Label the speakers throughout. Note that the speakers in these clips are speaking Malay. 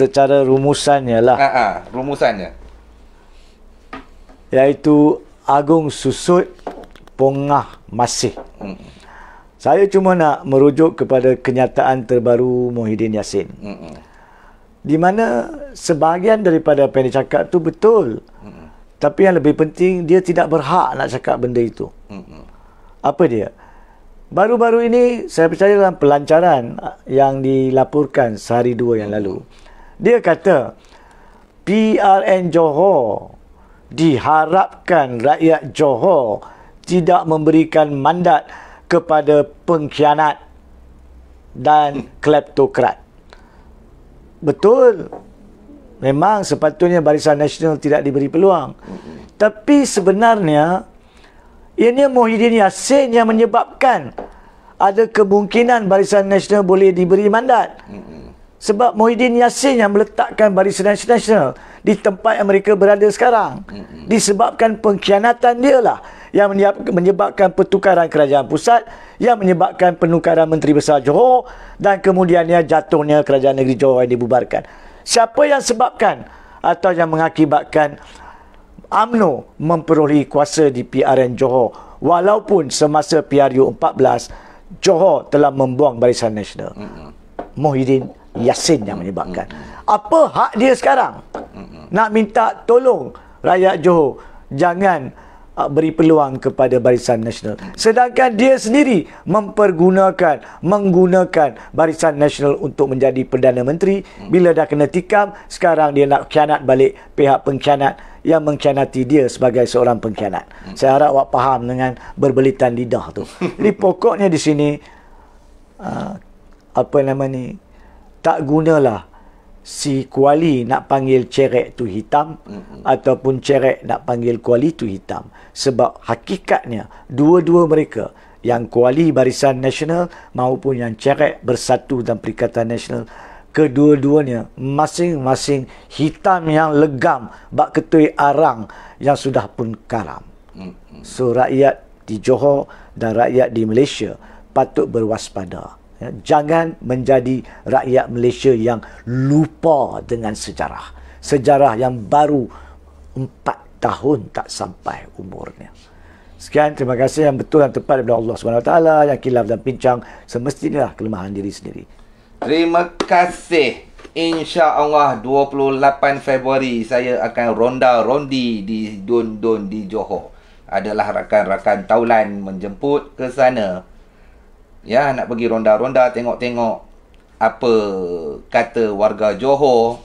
Speaker 1: secara rumusannya lah. Ha, ha, rumusannya. Iaitu agung susut pongah masih. Hmm. Saya cuma nak merujuk kepada kenyataan terbaru Muhyiddin Yassin. Hmm. Di mana sebahagian daripada apa yang dia cakap tu betul. Hmm. Tapi yang lebih penting, dia tidak berhak nak cakap benda itu. Hmm. Apa dia? Baru-baru ini, saya percaya dalam pelancaran yang dilaporkan sehari dua yang lalu. Hmm dia kata PRN Johor diharapkan rakyat Johor tidak memberikan mandat kepada pengkhianat dan kleptokrat. Betul. Memang sepatutnya Barisan Nasional tidak diberi peluang. Tapi sebenarnya ianya Muhyiddin Yassin yang menyebabkan ada kemungkinan Barisan Nasional boleh diberi mandat. Mm-hmm sebab Muhyiddin Yassin yang meletakkan barisan nasional di tempat yang mereka berada sekarang disebabkan pengkhianatan dia lah yang menyebabkan pertukaran kerajaan pusat yang menyebabkan penukaran Menteri Besar Johor dan kemudiannya jatuhnya kerajaan negeri Johor yang dibubarkan siapa yang sebabkan atau yang mengakibatkan UMNO memperoleh kuasa di PRN Johor walaupun semasa PRU 14 Johor telah membuang barisan nasional Muhyiddin Yasin yang menyebabkan. Apa hak dia sekarang? Nak minta tolong rakyat Johor jangan uh, beri peluang kepada Barisan Nasional. Sedangkan dia sendiri mempergunakan menggunakan Barisan Nasional untuk menjadi Perdana Menteri bila dah kena tikam sekarang dia nak kianat balik pihak pengkianat yang mengkianati dia sebagai seorang pengkianat Saya harap awak faham dengan berbelitan lidah tu. Jadi pokoknya di sini uh, apa nama ni tak gunalah si kuali nak panggil cerek tu hitam mm-hmm. ataupun cerek nak panggil kuali tu hitam sebab hakikatnya dua-dua mereka yang kuali barisan nasional maupun yang cerek bersatu dan perikatan nasional kedua-duanya masing-masing hitam yang legam bak ketui arang yang sudah pun karam so rakyat di Johor dan rakyat di Malaysia patut berwaspada ya, jangan menjadi rakyat Malaysia yang lupa dengan sejarah. Sejarah yang baru empat tahun tak sampai umurnya. Sekian, terima kasih yang betul dan tepat daripada Allah SWT yang kilaf dan pincang semestinya kelemahan diri sendiri.
Speaker 2: Terima kasih. Insya Allah 28 Februari saya akan ronda rondi di Dun Dun di Johor. Adalah rakan-rakan taulan menjemput ke sana. Ya, nak pergi ronda-ronda tengok-tengok apa kata warga Johor.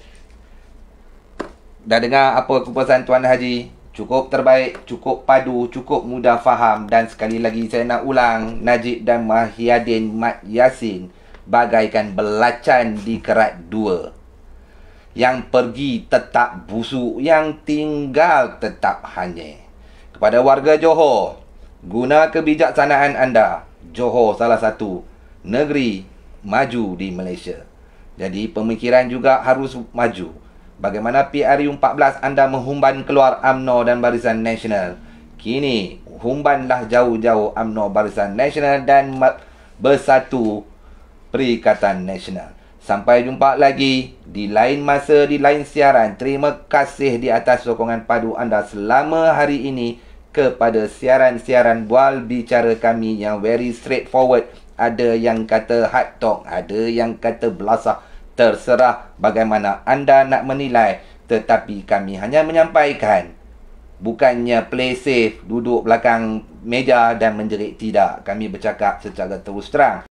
Speaker 2: Dah dengar apa kupasan Tuan Haji? Cukup terbaik, cukup padu, cukup mudah faham dan sekali lagi saya nak ulang Najib dan Mahiyadin Mat Yasin bagaikan belacan di kerat dua. Yang pergi tetap busuk, yang tinggal tetap hanyir. Kepada warga Johor, guna kebijaksanaan anda Johor salah satu negeri maju di Malaysia. Jadi pemikiran juga harus maju. Bagaimana PRU14 anda menghumban keluar AMNO dan Barisan Nasional. Kini humbanlah jauh-jauh AMNO Barisan Nasional dan Bersatu Perikatan Nasional. Sampai jumpa lagi di lain masa, di lain siaran. Terima kasih di atas sokongan padu anda selama hari ini kepada siaran-siaran bual bicara kami yang very straightforward. Ada yang kata hard talk, ada yang kata belasah. Terserah bagaimana anda nak menilai. Tetapi kami hanya menyampaikan. Bukannya play safe, duduk belakang meja dan menjerit tidak. Kami bercakap secara terus terang.